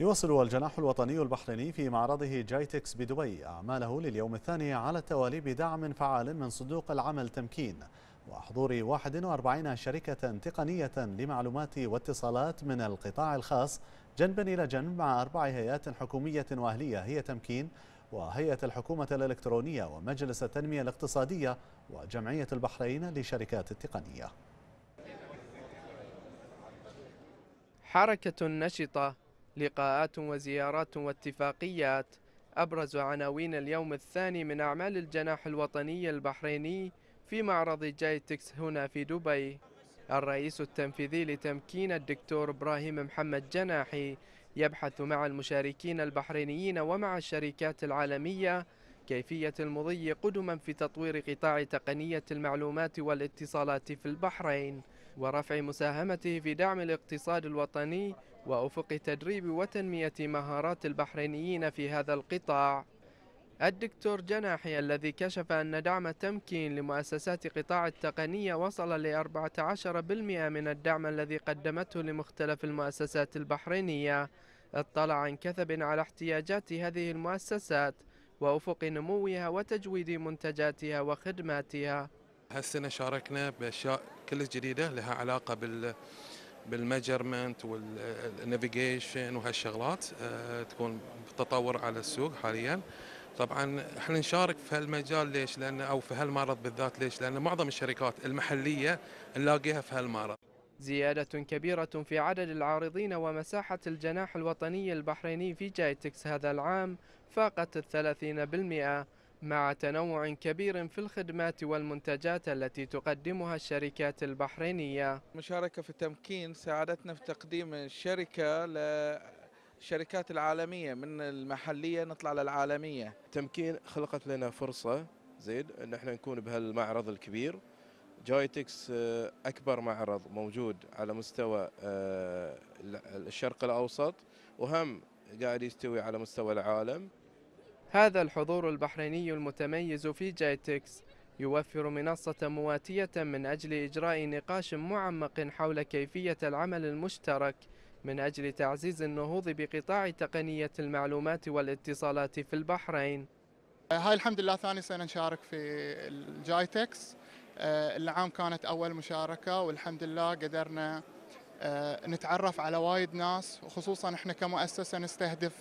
يواصل الجناح الوطني البحريني في معرضه جايتكس بدبي أعماله لليوم الثاني على التوالي بدعم فعال من صندوق العمل تمكين وحضور 41 شركة تقنية لمعلومات واتصالات من القطاع الخاص جنبا إلى جنب مع أربع هيئات حكومية وأهلية هي تمكين وهيئة الحكومة الإلكترونية ومجلس التنمية الاقتصادية وجمعية البحرين لشركات التقنية حركة نشطة لقاءات وزيارات واتفاقيات أبرز عناوين اليوم الثاني من أعمال الجناح الوطني البحريني في معرض جايتكس هنا في دبي الرئيس التنفيذي لتمكين الدكتور إبراهيم محمد جناحي يبحث مع المشاركين البحرينيين ومع الشركات العالمية كيفية المضي قدما في تطوير قطاع تقنية المعلومات والاتصالات في البحرين ورفع مساهمته في دعم الاقتصاد الوطني وأفق تدريب وتنمية مهارات البحرينيين في هذا القطاع الدكتور جناحي الذي كشف أن دعم تمكين لمؤسسات قطاع التقنية وصل ل 14% من الدعم الذي قدمته لمختلف المؤسسات البحرينية اطلع عن كثب على احتياجات هذه المؤسسات وأفق نموها وتجويد منتجاتها وخدماتها هالسنة شاركنا بأشياء كل جديدة لها علاقة بال بالميجرمنت والنافيجيشن وهالشغلات آه، تكون تطور على السوق حاليا طبعا احنا نشارك في هالمجال ليش؟ لان او في هالمعرض بالذات ليش؟ لان معظم الشركات المحليه نلاقيها في هالمعرض زيادة كبيرة في عدد العارضين ومساحة الجناح الوطني البحريني في جايتكس هذا العام فاقت الثلاثين بالمئة مع تنوع كبير في الخدمات والمنتجات التي تقدمها الشركات البحرينية المشاركة في التمكين ساعدتنا في تقديم الشركة للشركات العالمية من المحلية نطلع للعالمية تمكين خلقت لنا فرصة زيد ان احنا نكون بهالمعرض الكبير جايتكس آه، اكبر معرض موجود على مستوى آه، الشرق الاوسط وهم قاعد يستوي على مستوى العالم هذا الحضور البحريني المتميز في جايتكس يوفر منصة مواتية من أجل إجراء نقاش معمق حول كيفية العمل المشترك من أجل تعزيز النهوض بقطاع تقنية المعلومات والاتصالات في البحرين هاي الحمد لله ثاني سنة نشارك في الجايتكس آه، العام كانت أول مشاركة والحمد لله قدرنا آه، نتعرف على وايد ناس وخصوصا احنا كمؤسسه نستهدف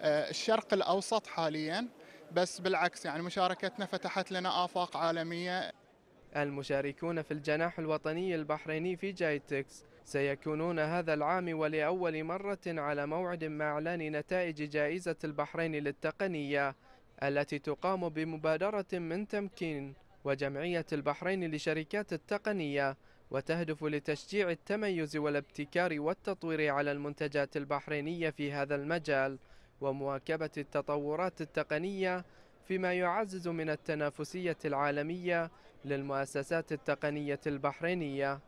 آه، الشرق الاوسط حاليا بس بالعكس يعني مشاركتنا فتحت لنا افاق عالميه المشاركون في الجناح الوطني البحريني في جايتكس سيكونون هذا العام ولاول مره على موعد مع اعلان نتائج جائزه البحرين للتقنيه التي تقام بمبادره من تمكين وجمعيه البحرين لشركات التقنيه وتهدف لتشجيع التميز والابتكار والتطوير على المنتجات البحرينية في هذا المجال ومواكبة التطورات التقنية فيما يعزز من التنافسية العالمية للمؤسسات التقنية البحرينية